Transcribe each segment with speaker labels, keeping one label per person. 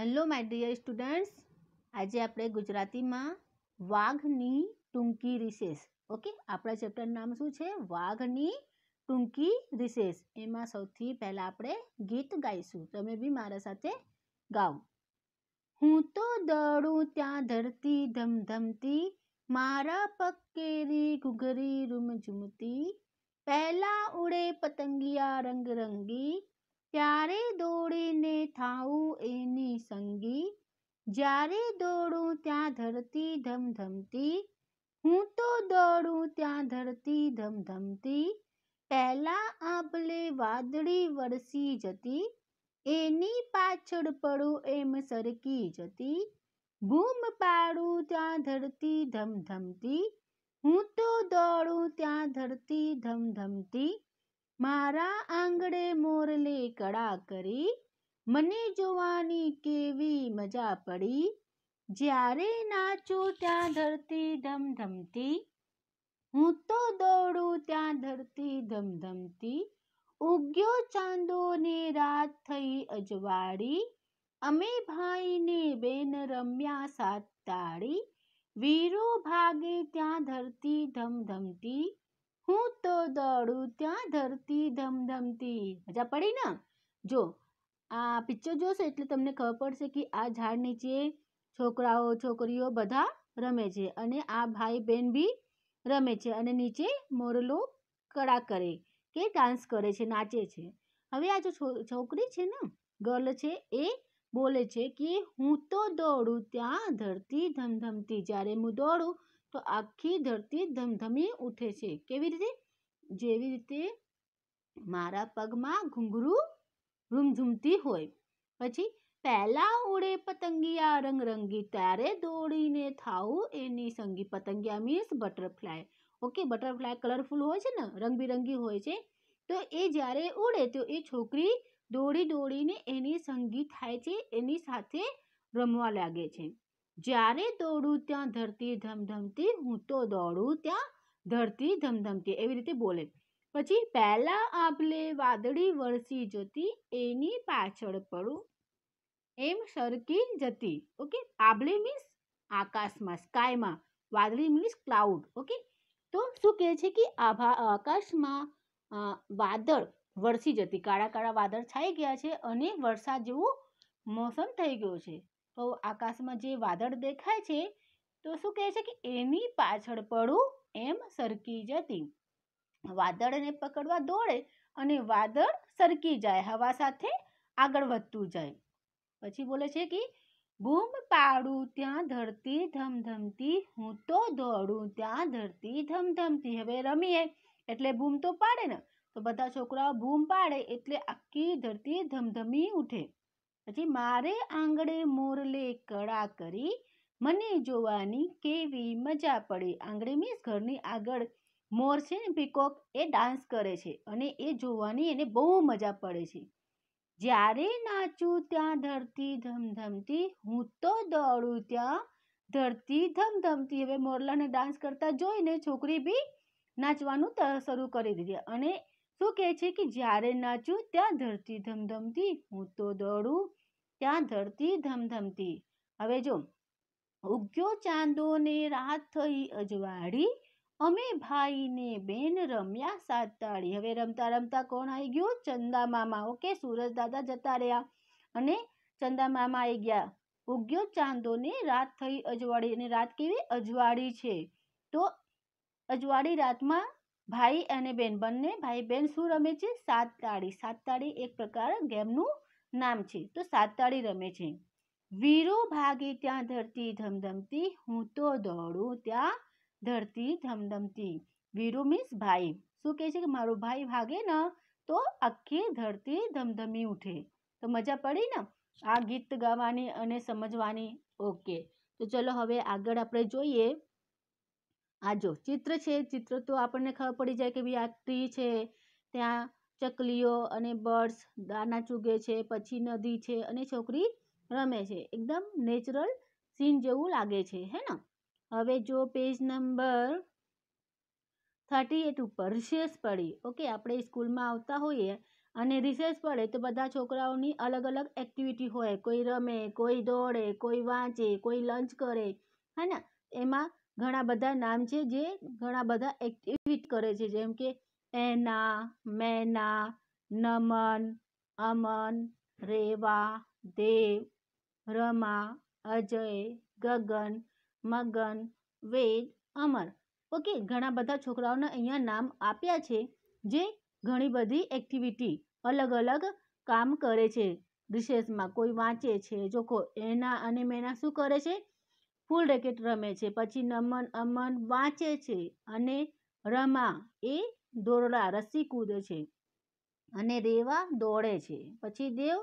Speaker 1: Hello my dear students આજે આપણે ગુજરાતીમાં વાઘની ટૂંકી રિસેસ ઓકે આપણા ચેપ્ટર નામ શું છે વાઘની ટૂંકી રિસેસ એમાં સૌથી પહેલાં આપણે ગીત ગાઈશું તમે બી મારા સાથે ગાઓ હું તો દોડું ત્યાં ધરતી ધમધમતી મારા પકેરી ઘૂઘરી રૂમ ઝુમતી પહેલા ઉડે પતંગિયા રંગરંગી ત્યારે દોડીને થાઉં એની સંગી જ્યારે દોડું ત્યાં ધરતી ધમધમતી હું તો દોડું ત્યાં ધરતી ધમધમતી પહેલા આભલે વાદળી વરસી જતી એની પાછળ પડું એમ સરકી જતી બૂમ પાડું ત્યાં ધરતી ધમધમતી હું તો દોડું ત્યાં ધરતી ધમધમતી મારા આંગળે મોરલે કળા કરી મને જોવાની કેવી મજા પડી જ્યારે નાચું ત્યાં ધરતી ધમધમતી હું તો દોડું ત્યાં ધરતી ધમધમતી ઉગ્યો ચાંદો ને રાત થઈ અજવાળી અમે ભાઈને બેન રમ્યા સાત તાળી વીરો ભાગે ત્યાં ધરતી ધમધમતી હું તો દોડું ત્યાં ધરતી ધમધમતી મજા પડી ને જો આ પિક્ચર જોશો એટલે તમને ખબર પડશે કે આ ઝાડ નીચે છોકરાઓ છોકરીઓ બધા રમે છે અને આ ભાઈ બહેન બી રમે છે અને નીચે મોરલો કળા કરે કે ડાન્સ કરે છે નાચે છે હવે આ જો છોકરી છે ને ગર્લ છે એ બોલે છે કે હું તો દોડું ત્યાં ધરતી ધમધમતી જ્યારે હું દોડું તો આખી ધરતી ધમધમી ઉઠે છે કેવી રીતે જેવી રીતે મારા પગમાં ઘૂંઘરું રૂમઝૂમતી હોય પછી પહેલા ઉડે પતંગિયા રંગરંગી ત્યારે દોડીને થાવું એની સંગી પતંગિયા means butterfly okay butterfly colourful હોય છે ને રંગબેરંગી હોય છે તો એ જ્યારે ઉડે તો એ છોકરી દોડી દોડીને એની સંગી થાય છે એની સાથે રમવા લાગે છે જ્યારે દોડું ત્યાં ધરતી ધમધમતી હું તો દોડું ત્યાં ધરતી ધમધમતી એવી રીતે બોલે પછી પહેલા આભલે વાદળી વરસી જતી એની પાછળ પડું એમ સરકી જતી ઓકે આભલે મીન્સ આકાશમાં સ્કાયમાં વાદળી મીન્સ ક્લાઉડ ઓકે તો શું કહે છે કે આભા આકાશમાં વાદળ વરસી જતી કાળા કાળા વાદળ છાઈ ગયા છે અને વરસાદ જેવું મોસમ થઈ ગયો છે આકાશમાં જે વાદળ દેખાય છે તો શું કહે છે કે એની પાછળ પડું એમ સરકી જતી વાદળને પકડવા દોડે અને વાદળ સરકી જાય હવા સાથે આગળ વધતું જાય પછી બોલે છે કે બૂમ પાડું ત્યાં ધરતી ધમધમતી હું તો દોડું ત્યાં ધરતી ધમધમતી હવે રમીએ એટલે બૂમ તો પાડે ને તો બધા છોકરાઓ બૂમ પાડે એટલે આખી ધરતી ધમધમી ઉઠે પછી મારે આંગળે મોરલે કળા કરી મને જોવાની કેવી મજા પડે આંગળે મીન્સ ઘરની આગળ મોર છે ને પીકોક એ ડાન્સ કરે છે અને એ જોવાની એને બહુ મજા પડે છે જ્યારે નાચું ત્યાં ધરતી ધમધમતી હું તો દોડું ત્યાં ધરતી ધમધમતી હવે મોરલાને ડાન્સ કરતા જોઈને છોકરી બી નાચવાનું શરૂ કરી દીધી અને શું કહે છે કે જ્યારે નાચું ત્યાં ધરતી ધમધમતી હું તો દોડું ત્યાં ધરતી ધમધમતી હવે જો ઉગ્યો ચાંદોને રાત થઈ અજવાળી અમે ભાઈને બેન રમ્યા સાત તાળી હવે રમતા રમતા કોણ આવી ગયો ચંદા મામા ઓકે સુરજ દાદા જતા રહ્યા અને ચંદા મામા આવી ગયા ઉગ્યો ચાંદોને રાત થઈ અજવાળી અને રાત કેવી અજવાળી છે તો અજવાળી રાતમાં ભાઈ અને બેન બંને ભાઈ બહેન શું રમે છે સાત તાળી સાત તાળી એક પ્રકાર ગેમનું નામ છે તો સાતતાળી રમે છે વીરો ભાગે ત્યાં ધરતી ધમધમતી હું તો દોડું ત્યાં ધરતી ધમધમતી વીરુ મીન્સ ભાઈ શું કહે છે કે મારો ભાઈ ભાગે ને તો આખી ધરતી ધમધમી ઉઠે તો મજા પડી ને આ ગીત ગાવાની અને સમજવાની ઓકે તો ચલો હવે આગળ આપણે જોઈએ આ જો ચિત્ર છે ચિત્ર તો આપણને ખબર પડી જાય કે ભાઈ આ ટ્રી છે ત્યાં ચકલીઓ અને બર્ડ્સ દાના ચૂગે છે પછી નદી છે અને છોકરી રમે છે એકદમ નેચરલ સીન જેવું લાગે છે હે ને હવે જો પેજ નંબર થર્ટી એટ ઉપર રિસેસ પડી ઓકે આપણે સ્કૂલમાં આવતા હોઈએ અને રિસેસ પડે તો બધા છોકરાઓની અલગ અલગ એક્ટિવિટી હોય કોઈ રમે કોઈ દોડે કોઈ વાંચે કોઈ લંચ કરે હે ને એમાં ઘણા બધા નામ છે જે ઘણા બધા એક્ટિવિટ કરે છે જેમ કે એના મેના નમન અમન રેવા દેવ રમા અજય ગગન મગન વેદ અમર ઓકે ઘણા બધા છોકરાઓને અહીંયા નામ આપ્યા છે જે ઘણી બધી એક્ટિવિટી અલગ અલગ કામ કરે છે રિસેસમાં કોઈ વાંચે છે જો એના અને મેના શું કરે છે ફૂલ રેકેટ રમે છે પછી નમન અમન વાંચે છે અને રમા એ દોરડા રસ્સી કૂદે છે અને રેવા દોડે છે પછી દેવ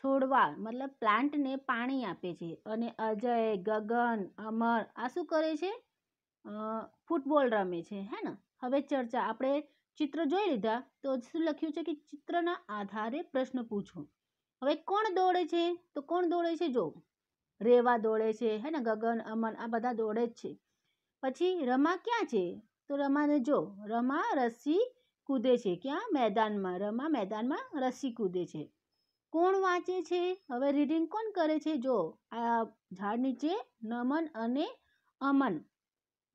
Speaker 1: છોડવા મતલબ પ્લાન્ટને પાણી આપે છે અને અજય ગગન અમર આ શું કરે છે ફૂટબોલ રમે છે હે ને હવે ચર્ચા આપણે ચિત્ર જોઈ લીધા તો શું લખ્યું છે કે ચિત્રના આધારે પ્રશ્ન પૂછો હવે કોણ દોડે છે તો કોણ દોડે છે જો રેવા દોડે છે હે ને ગગન અમન આ બધા દોડે જ છે પછી રમા ક્યાં છે તો રમાને જો રમા રસી કૂદે છે ક્યાં મેદાનમાં રમા મેદાનમાં રસી કૂદે છે કોણ વાંચે છે હવે રીડિંગ કોણ કરે છે જો આ ઝાડ નીચે નમન અને અમન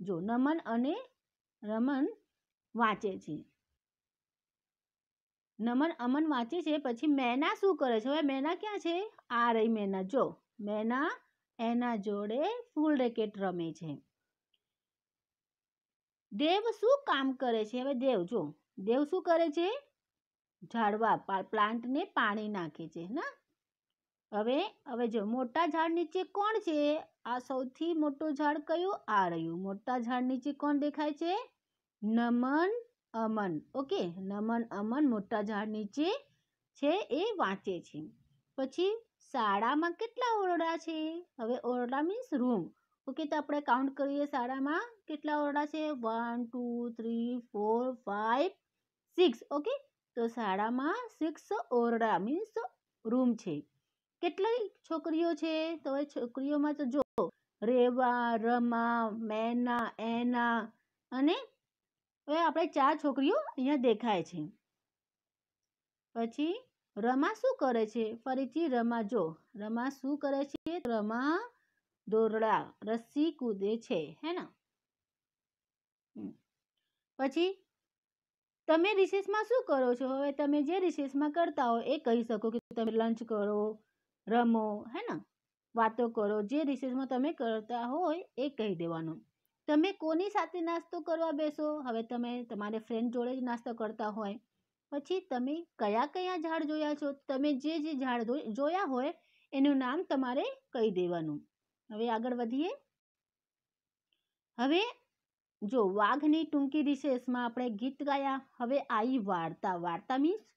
Speaker 1: જો નમન અને રમન વાંચે છે નમન અમન વાંચે છે પછી મેના શું કરે છે હવે મેના ક્યાં છે આ રહી મેના જો મેના એના જોડે ફૂલ રેકેટ રમે છે દેવ શું કામ કરે છે હવે દેવ જો દેવ શું કરે છે ઝાડવા પ્લાન્ટને પાણી નાખે છે ના હવે હવે જો મોટા ઝાડ નીચે કોણ છે આ સૌથી મોટો ઝાડ કયું આ રહ્યું મોટા ઝાડ નીચે કોણ દેખાય છે નમન અમન ઓકે નમન અમન મોટા ઝાડ નીચે છે એ વાંચે છે પછી શાળામાં કેટલા ઓરડા છે હવે ઓરડા મીન્સ રૂમ ઓકે તો આપણે કાઉન્ટ કરીએ શાળામાં કેટલા ઓરડા છે one two three four five six okay તો શાળામાં સિક્સ ઓરડા મીન્સ રૂમ છે કેટલી છોકરીઓ છે તો એ છોકરીઓમાં તો જો રેવા રમા મેના એના અને હવે આપણે ચાર છોકરીઓ અહીંયા દેખાય છે પછી રમા શું કરે છે ફરીથી રમા જો રમા શું કરે છે રમા દોરડા રસ્સી કૂદે છે હે ને પછી તમે રિસેસમાં શું કરો છો હવે તમે જે રિસેસમાં કરતા હો એ કહી શકો કે તમે લંચ કરો રમો હે ને વાતો કરો જે રિસેસમાં તમે કરતા હોય એ કહી દેવાનું તમે કોની સાથે નાસ્તો કરવા બેસો હવે તમે તમારે ફ્રેન્ડ જોડે જ નાસ્તો કરતા હોય પછી તમે કયા કયા ઝાડ જોયા છો તમે જે જે ઝાડ જોયા હોય એનું નામ તમારે કહી દેવાનું હવે આગળ વધીએ હવે જો વાઘની ટૂંકી રિસેસમાં આપણે ગીત ગાયા હવે આવી વાર્તા વાર્તા મીન્સ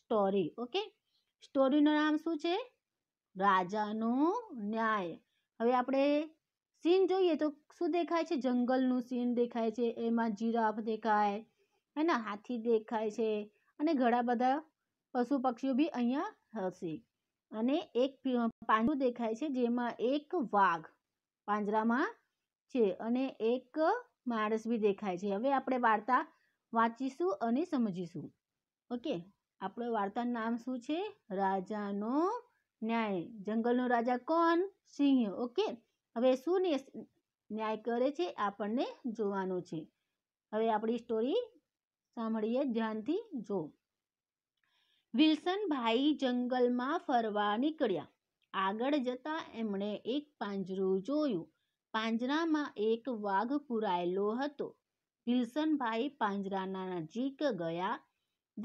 Speaker 1: સ્ટોરી ઓકે સ્ટોરીનું નામ શું છે રાજાનો ન્યાય હવે આપણે સીન જોઈએ તો શું દેખાય છે જંગલનું સીન દેખાય છે એમાં જીરાફ દેખાય હે ને હાથી દેખાય છે અને ઘણા બધા પશુ પક્ષીઓ બી અહીંયા હશે અને એક પાંજરું દેખાય છે જેમાં એક વાઘ પાંજરામાં છે અને એક માણસ બી દેખાય છે હવે આપણે વાર્તા વાંચીશું અને સમજીશું ઓકે આપણો વાર્તાનું નામ શું છે રાજાનો ન્યાય જંગલનો રાજા કોણ સિંહ ઓકે હવે શું ન્યાય કરે છે આપણને જોવાનું છે હવે આપણી સ્ટોરી સાંભળીએ ધ્યાનથી જો વિલ્સનભાઈ જંગલમાં ફરવા નીકળ્યા. આગળ જતા એમણે એક પાંજરું જોયું. પાંજરામાં એક વાઘ પુરાયેલો હતો. વિલ્સનભાઈ પાંજરાના નજીક ગયા.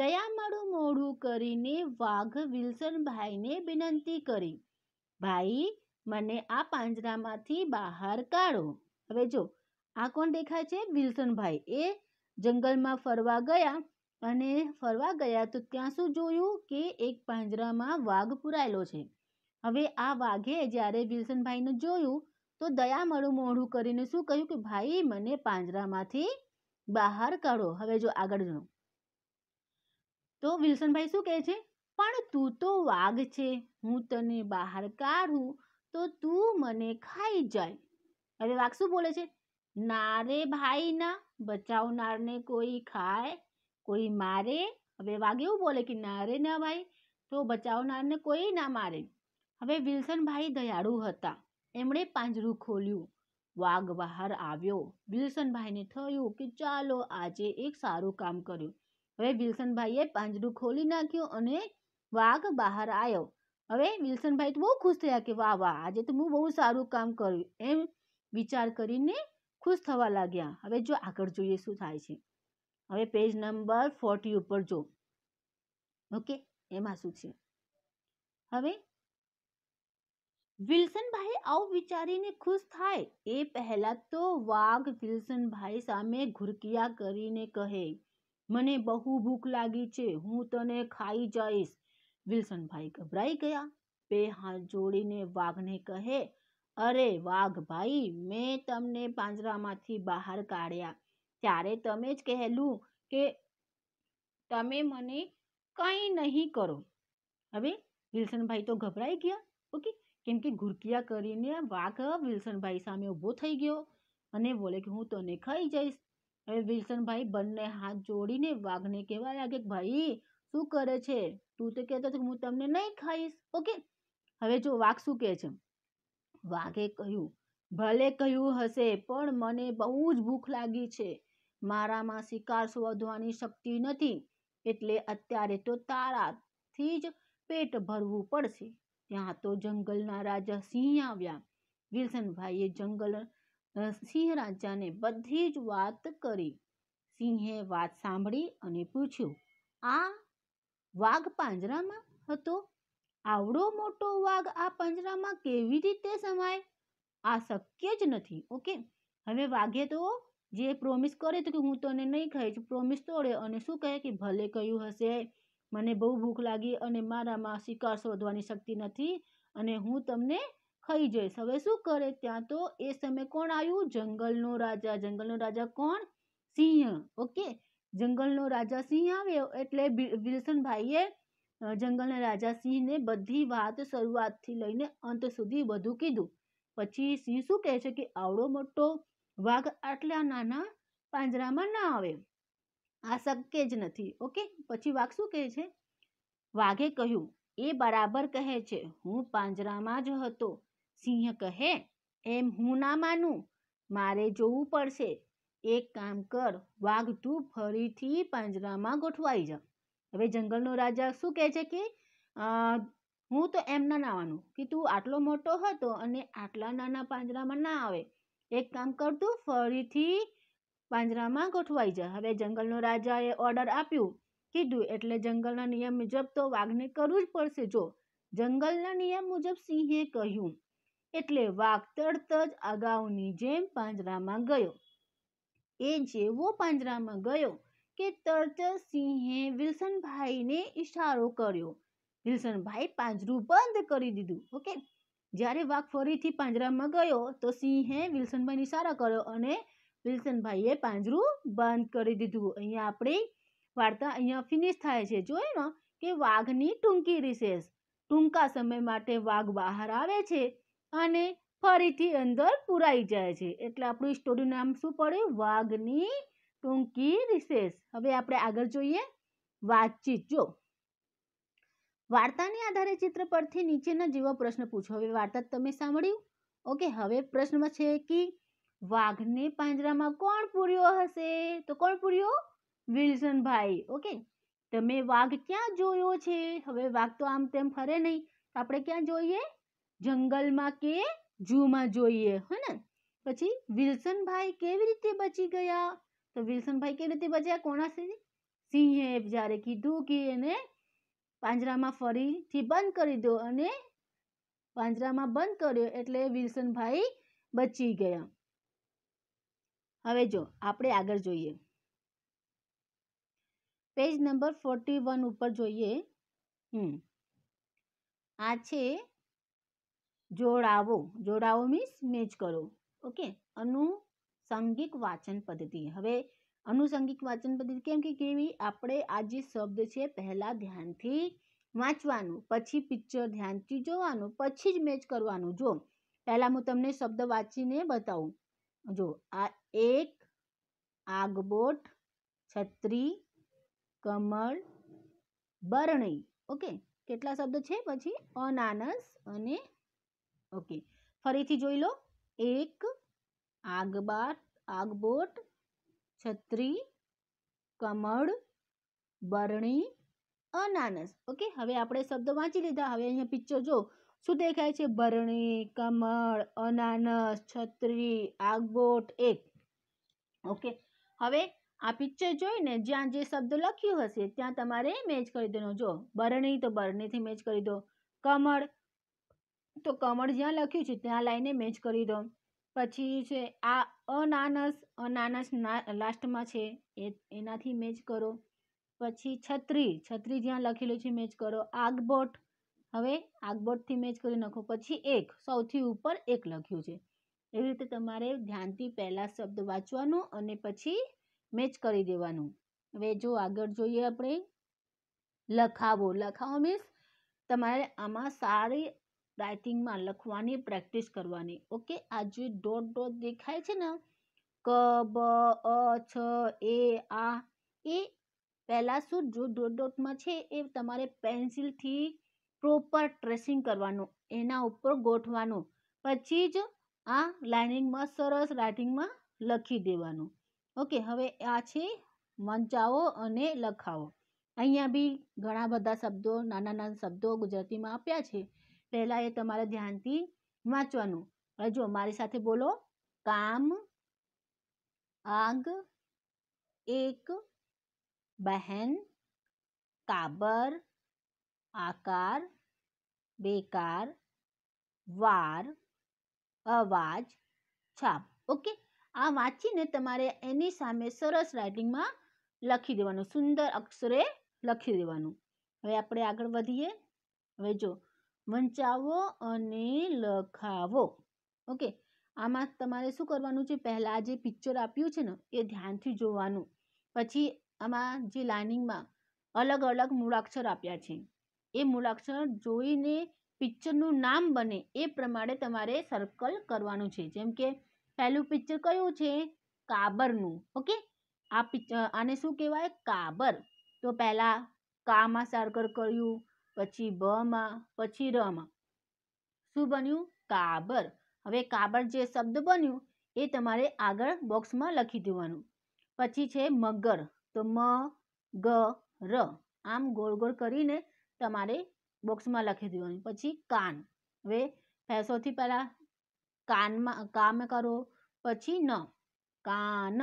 Speaker 1: દયામણું મોડું કરીને વાઘ વિલ્સનભાઈને વિનંતી કરી, "ભાઈ, મને આ પાંજરામાંથી બહાર કાઢો." હવે જો, આ કોણ દેખાય છે? વિલ્સનભાઈ. એ જંગલમાં ફરવા ગયા અને ફરવા ગયા તો ત્યાં શું જોયું કે એક પાંજરામાં વાઘ પુરાયેલો છે હવે આ વાઘે જ્યારે વિલ્સનભાઈને જોયું તો દયા દયામળું મોઢું કરીને શું કહ્યું કે ભાઈ મને પાંજરામાંથી બહાર કાઢો હવે જો આગળ જણો તો વિલ્સનભાઈ શું કહે છે પણ તું તો વાઘ છે હું તને બહાર કાઢું તો તું મને ખાઈ જાય હવે વાઘ શું બોલે છે ના રે ભાઈ ના બચાવનારને કોઈ ખાય કોઈ મારે હવે વાઘ એવું બોલે કે ના રે ના ભાઈ તો બચાવનારને કોઈ ના મારે હવે વિલ્સનભાઈ દયાળુ હતા એમણે પાંજરું ખોલ્યું વાઘ બહાર આવ્યો વિલ્સનભાઈને થયું કે ચાલો આજે એક સારું કામ કર્યું હવે વિલ્સનભાઈએ પાંજરું ખોલી નાખ્યું અને વાઘ બહાર આવ્યો હવે વિલ્સનભાઈ તો બહુ ખુશ થયા કે વાહ વાહ આજે તો હું બહુ સારું કામ કર્યું એમ વિચાર કરીને ખુશ થવા લાગ્યા હવે જો આગળ જોઈએ શું થાય છે હવે પેજ નંબર ફોર્ટી ઉપર જો ઓકે એમાં શું છે હવે વિલ્સનભાઈ આવું વિચારીને ખુશ થાય એ પહેલાં તો વાઘ વિલ્સનભાઈ સામે ઘુરકિયા કરીને કહે મને બહુ ભૂખ લાગી છે હું તને ખાઈ જઈશ વિલ્સનભાઈ ગભરાઈ ગયા બે હાથ જોડીને વાઘને કહે અરે વાઘ ભાઈ મેં તમને પાંજરામાંથી બહાર કાઢ્યા ત્યારે તમે જ કહેલું કે તમે મને કંઈ નહીં કરો હવે વિલ્સનભાઈ તો ગભરાઈ ગયા ઓકે કેમ કે ઘુરકિયા કરીને વાઘ વિલ્સનભાઈ સામે ઊભો થઈ ગયો અને બોલે કે હું તને ખાઈ જઈશ હવે વિલ્સનભાઈ બંને હાથ જોડીને વાઘને કહેવા લાગે કે ભાઈ શું કરે છે તું તો કહેતો હતો હું તમને નહીં ખાઈશ ઓકે હવે જો વાઘ શું કહે છે વાઘે કહ્યું ભલે કહ્યું હશે પણ મને બહુ જ ભૂખ લાગી છે મારામાં શિકાર શોધવાની શક્તિ નથી એટલે અત્યારે તો તારાથી જ પેટ ભરવું પડશે ત્યાં તો જંગલના રાજા સિંહ આવ્યા વિલ્સનભાઈએ જંગલ સિંહ રાજાને બધી જ વાત કરી સિંહે વાત સાંભળી અને પૂછ્યું આ વાઘ પાંજરામાં હતો આવડો મોટો વાઘ આ પાંજરામાં કેવી રીતે સમાય આ શક્ય જ નથી ઓકે હવે વાઘે તો જે પ્રોમિસ કરે તો કે હું તને નહીં ખાઈશ પ્રોમિસ તોડે અને શું કહે કે ભલે કહ્યું હશે મને બહુ ભૂખ લાગી અને મારામાં શિકાર શોધવાની શક્તિ નથી અને હું તમને ખાઈ જઈશ હવે શું કરે ત્યાં તો એ સમય કોણ આવ્યું જંગલનો રાજા જંગલનો રાજા કોણ સિંહ ઓકે જંગલનો રાજા સિંહ આવ્યો એટલે વિલ્સનભાઈએ જંગલના રાજા સિંહને બધી વાત શરૂઆતથી લઈને અંત સુધી વધુ કીધું પછી સિંહ શું કહે છે કે આવડો મોટો વાઘ આટલા નાના પાંજરામાં ના આવે આ શક્ય જ નથી ઓકે પછી વાઘ શું કહે છે વાઘે કહ્યું એ બરાબર કહે છે હું પાંજરામાં જ હતો સિંહ કહે એમ હું ના માનું મારે જોવું પડશે એક કામ કર વાઘ તું ફરીથી પાંજરામાં ગોઠવાઈ જા હવે જંગલનો રાજા શું કહે છે કે હું તો એમ ના નાવાનું કે તું આટલો મોટો હતો અને આટલા નાના પાંજરામાં ના આવે એક કામ કરતું ફરીથી પાંજરામાં ગોઠવાઈ જા હવે જંગલનો રાજાએ ઓર્ડર આપ્યું કીધું એટલે જંગલના નિયમ મુજબ તો વાઘને કરવું જ પડશે જો જંગલના નિયમ મુજબ સિંહે કહ્યું એટલે વાઘ તરત જ અગાઉની જેમ પાંજરામાં ગયો એ જેવો પાંજરામાં ગયો કે તરત જ સિંહે વિલ્સનભાઈને ઇશારો કર્યો વિલ્સનભાઈ પાંજરું બંધ કરી દીધું ઓકે જ્યારે વાઘ ફરીથી પાંજરામાં ગયો તો સિંહે વિલ્સનભાઈ ઇશારો કર્યો અને વિલ્સનભાઈએ પાંજરું બંધ કરી દીધું અહીંયા આપણી વાર્તા અહીંયા ફિનિશ થાય છે જોઈએ ને કે વાઘની ટૂંકી રિસેસ ટૂંકા સમય માટે વાઘ બહાર આવે છે અને ફરીથી અંદર પુરાઈ જાય છે એટલે આપણું સ્ટોરીનું નામ શું પડે વાઘની ટૂંકી રિસેસ હવે આપણે આગળ જોઈએ વાતચીત જો વાર્તાને આધારે ચિત્ર પરથી નીચેના જેવો પ્રશ્ન પૂછો હવે વાર્તા તમે સાંભળ્યું ઓકે હવે પ્રશ્નમાં છે કે વાઘને પાંજરામાં કોણ પૂર્યો હશે તો કોણ પૂર્યો વિલ્સનભાઈ ઓકે તમે વાઘ ક્યાં જોયો છે હવે વાઘ તો આમ તેમ ફરે નહીં આપણે ક્યાં જોઈએ જંગલમાં કે જૂમાં જોઈએ હે ને પછી વિલ્સનભાઈ કેવી રીતે બચી ગયા તો વિલ્સનભાઈ કેવી રીતે બચ્યા કોણા સિંહે જ્યારે કીધું કે એને પાંજરામાં ફરીથી બંધ કરી દો અને પાંજરામાં બંધ કર્યો એટલે વિલ્સનભાઈ બચી ગયા હવે જો આપણે આગળ જોઈએ પેજ નંબર ફોર્ટી વન ઉપર જોઈએ હમ આ છે જોડાવો જોડાવો મીન્સ મેચ કરો ઓકે અનુસંગિક વાંચન પદ્ધતિ હવે અનુસંગિક વાંચન પદ્ધતિ કેમ કે કેવી આપણે આ જે શબ્દ છે પહેલાં ધ્યાનથી વાંચવાનું પછી પિક્ચર ધ્યાનથી જોવાનું પછી જ મેચ કરવાનું જો પહેલાં હું તમને શબ્દ વાંચીને બતાવું જો આ એક આગબોટ છત્રી કમળ બરણી ઓકે કેટલા શબ્દ છે પછી અનાનસ અને ઓકે ફરીથી જોઈ લો એક આગબાટ આગબોટ છત્રી કમળ બરણી અનાનસ ઓકે હવે આપણે શબ્દ વાંચી લીધા હવે અહીંયા પિક્ચર જો શું દેખાય છે બરણી કમળ અનાનસ છત્રી આગબોટ એક ઓકે હવે આ પિક્ચર જોઈને જ્યાં જે શબ્દ લખ્યું હશે ત્યાં તમારે મેચ કરી દેવાનો જો બરણી તો બરણીથી મેચ કરી દો કમળ તો કમળ જ્યાં લખ્યું છે ત્યાં લાઈને મેચ કરી દો પછી છે આ અનાનસ અનાનસ લાસ્ટમાં છે એ એનાથી મેચ કરો પછી છત્રી છત્રી જ્યાં લખેલું છે મેચ કરો આગબોટ હવે આગબોટથી મેચ કરી નાખો પછી એક સૌથી ઉપર એક લખ્યું છે એવી રીતે તમારે ધ્યાનથી પહેલાં શબ્દ વાંચવાનો અને પછી મેચ કરી દેવાનું હવે જો આગળ જોઈએ આપણે લખાવો લખાવો મીન્સ તમારે આમાં સારી રાઇટિંગમાં લખવાની પ્રેક્ટિસ કરવાની ઓકે આ જે ડોટ ડોટ દેખાય છે ને ક બ અ છ એ આ એ પહેલાં શું જો ડોટ ડોટમાં છે એ તમારે પેન્સિલથી પ્રોપર ટ્રેસિંગ કરવાનું એના ઉપર ગોઠવાનું પછી જ આ લાઇનિંગમાં સરસ રાઇટિંગમાં લખી દેવાનું ઓકે હવે આ છે વંચાવો અને લખાવો અહીંયા બી ઘણા બધા શબ્દો નાના નાના શબ્દો ગુજરાતીમાં આપ્યા છે પહેલાં એ તમારે ધ્યાનથી વાંચવાનું હવે જો મારી સાથે બોલો કામ આગ એક બહેન કાબર આકાર બેકાર વાર અવાજ છાપ ઓકે આ વાંચીને તમારે એની સામે સરસ રાઇટિંગમાં લખી દેવાનું સુંદર અક્ષરે લખી દેવાનું હવે આપણે આગળ વધીએ હવે જો વંચાવો અને લખાવો ઓકે આમાં તમારે શું કરવાનું છે પહેલાં જે પિક્ચર આપ્યું છે ને એ ધ્યાનથી જોવાનું પછી આમાં જે લાઇનિંગમાં અલગ અલગ મૂળાક્ષર આપ્યા છે એ મૂળાક્ષર જોઈને પિક્ચરનું નામ બને એ પ્રમાણે તમારે સર્કલ કરવાનું છે જેમ કે પહેલું પિક્ચર કયું છે કાબરનું ઓકે આ પિક્ચર આને શું કહેવાય કાબર તો પહેલાં કામાં સર્કલ કર્યું પછી બ બમાં પછી ર રમાં શું બન્યું કાબર હવે કાબર જે શબ્દ બન્યું એ તમારે આગળ બોક્સમાં લખી દેવાનું પછી છે મગર તો મ ગ ર આમ ગોળ ગોળ કરીને તમારે બોક્સમાં લખી દેવાનું પછી કાન હવે ફેસોથી પહેલાં કાનમાં કામ કરો પછી ન કાન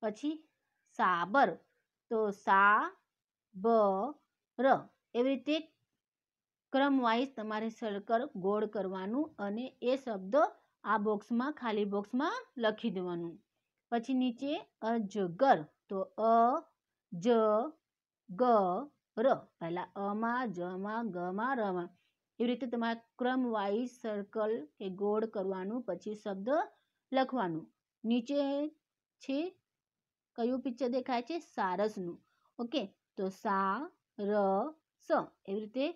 Speaker 1: પછી સાબર તો સા બ ર એવી રીતે ક્રમવાઇઝ તમારે સર્કલ ગોળ કરવાનું અને એ શબ્દ આ બોક્સમાં ખાલી બોક્સમાં લખી દેવાનું પછી નીચે અજગર તો અ જ ગ ર પહેલાં અમાં જમાં ગમાં રમાં એવી રીતે તમારે ક્રમવાઇઝ સર્કલ કે ગોળ કરવાનું પછી શબ્દ લખવાનું નીચે છે કયું પિક્ચર દેખાય છે સારસનું ઓકે તો સા ર સ એવી રીતે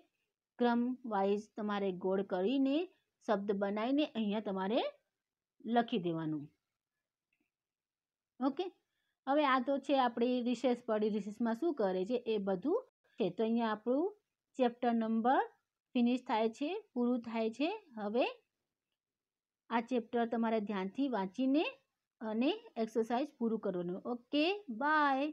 Speaker 1: ક્રમ વાઇઝ તમારે ગોળ કરીને શબ્દ બનાવીને અહીંયા તમારે લખી દેવાનું ઓકે હવે આ તો છે આપણી રિસેસ પડી રિસેસમાં શું કરે છે એ બધું છે તો અહીંયા આપણું ચેપ્ટર નંબર ફિનિશ થાય છે પૂરું થાય છે હવે આ ચેપ્ટર તમારે ધ્યાનથી વાંચીને અને એક્સરસાઇઝ પૂરું કરવાનું ઓકે બાય